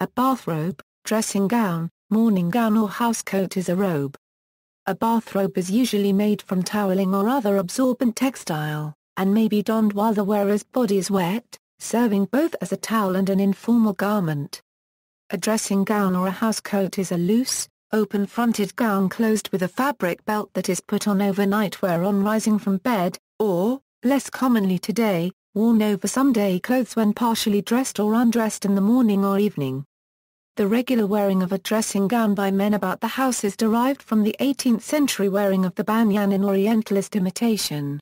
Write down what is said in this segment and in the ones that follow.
A bathrobe, dressing gown, morning gown or housecoat is a robe. A bathrobe is usually made from toweling or other absorbent textile, and may be donned while the wearer's body is wet, serving both as a towel and an informal garment. A dressing gown or a housecoat is a loose, open-fronted gown closed with a fabric belt that is put on overnight wear on rising from bed, or, less commonly today, worn over Sunday clothes when partially dressed or undressed in the morning or evening. The regular wearing of a dressing gown by men about the house is derived from the 18th century wearing of the banyan in Orientalist imitation.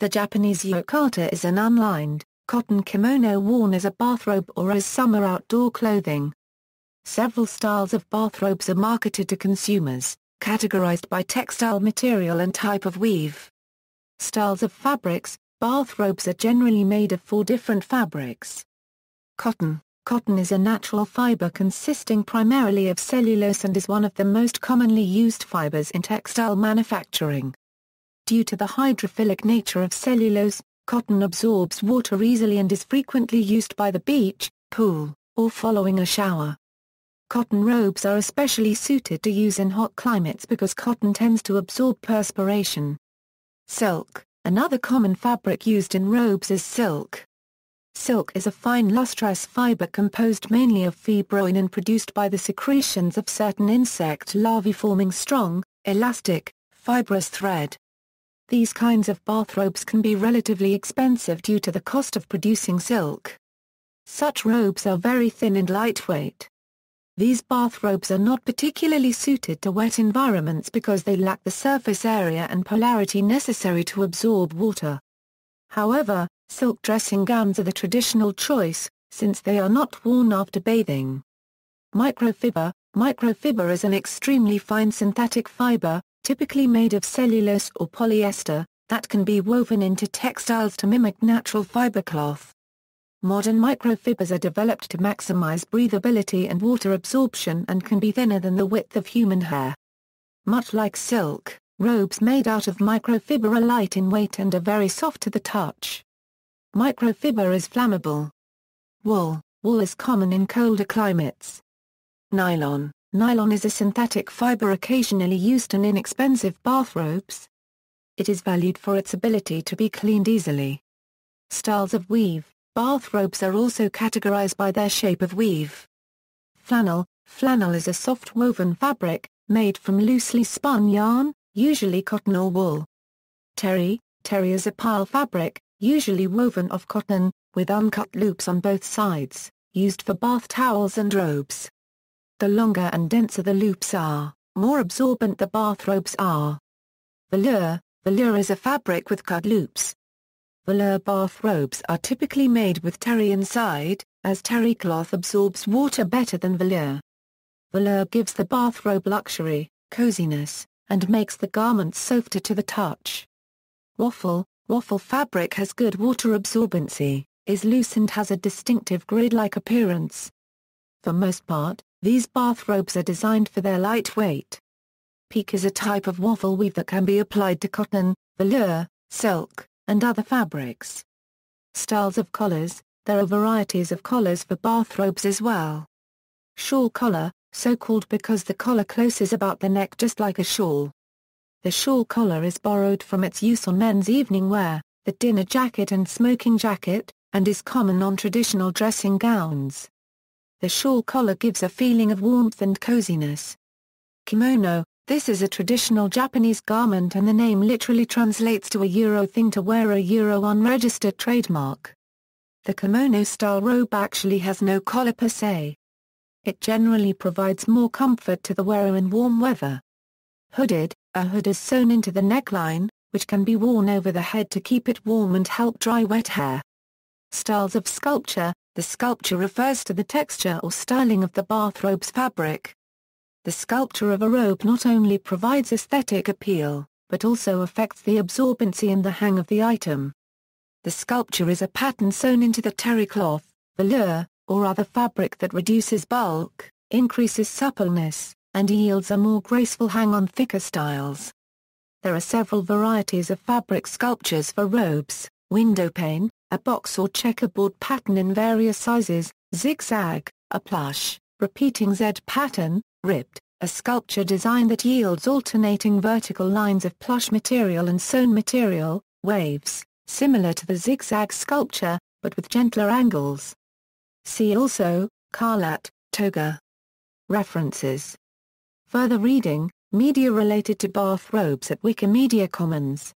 The Japanese yokata is an unlined, cotton kimono worn as a bathrobe or as summer outdoor clothing. Several styles of bathrobes are marketed to consumers, categorized by textile material and type of weave. Styles of fabrics, Bathrobes are generally made of four different fabrics. Cotton. Cotton is a natural fiber consisting primarily of cellulose and is one of the most commonly used fibers in textile manufacturing. Due to the hydrophilic nature of cellulose, cotton absorbs water easily and is frequently used by the beach, pool, or following a shower. Cotton robes are especially suited to use in hot climates because cotton tends to absorb perspiration. Silk. Another common fabric used in robes is silk. Silk is a fine lustrous fiber composed mainly of fibroin and produced by the secretions of certain insect larvae forming strong, elastic, fibrous thread. These kinds of bathrobes can be relatively expensive due to the cost of producing silk. Such robes are very thin and lightweight. These bathrobes are not particularly suited to wet environments because they lack the surface area and polarity necessary to absorb water. However, silk dressing gowns are the traditional choice, since they are not worn after bathing. Microfiber Microfiber is an extremely fine synthetic fiber, typically made of cellulose or polyester, that can be woven into textiles to mimic natural fibercloth. Modern microfibers are developed to maximize breathability and water absorption and can be thinner than the width of human hair. Much like silk, robes made out of microfiber are light in weight and are very soft to the touch. Microfiber is flammable. Wool, wool is common in colder climates. Nylon, nylon is a synthetic fiber occasionally used in inexpensive bathrobes. It is valued for its ability to be cleaned easily. Styles of weave, Bathrobes are also categorized by their shape of weave. Flannel Flannel is a soft woven fabric, made from loosely spun yarn, usually cotton or wool. Terry Terry is a pile fabric, usually woven of cotton, with uncut loops on both sides, used for bath towels and robes. The longer and denser the loops are, more absorbent the bathrobes are. Velour Velour is a fabric with cut loops, Velour bathrobes are typically made with terry inside, as terry cloth absorbs water better than velour. Velour gives the bathrobe luxury, coziness, and makes the garment softer to the touch. Waffle Waffle fabric has good water absorbency, is loose and has a distinctive grid-like appearance. For most part, these bathrobes are designed for their light weight. Peak is a type of waffle weave that can be applied to cotton, velour, silk, and other fabrics. Styles of collars, there are varieties of collars for bathrobes as well. Shawl collar, so called because the collar closes about the neck just like a shawl. The shawl collar is borrowed from its use on men's evening wear, the dinner jacket and smoking jacket, and is common on traditional dressing gowns. The shawl collar gives a feeling of warmth and coziness. Kimono, this is a traditional Japanese garment and the name literally translates to a Euro thing to wear a Euro unregistered trademark. The kimono-style robe actually has no collar per se. It generally provides more comfort to the wearer in warm weather. Hooded, a hood is sewn into the neckline, which can be worn over the head to keep it warm and help dry wet hair. Styles of sculpture, the sculpture refers to the texture or styling of the bathrobe's fabric. The sculpture of a robe not only provides aesthetic appeal, but also affects the absorbency and the hang of the item. The sculpture is a pattern sewn into the terry cloth, velour, or other fabric that reduces bulk, increases suppleness, and yields a more graceful hang on thicker styles. There are several varieties of fabric sculptures for robes, window pane, a box or checkerboard pattern in various sizes, zigzag, a plush, repeating Z pattern, ripped, a sculpture design that yields alternating vertical lines of plush material and sewn material, waves, similar to the zigzag sculpture, but with gentler angles. See also, Carlat, Toga. References. Further reading, media related to bathrobes at Wikimedia Commons.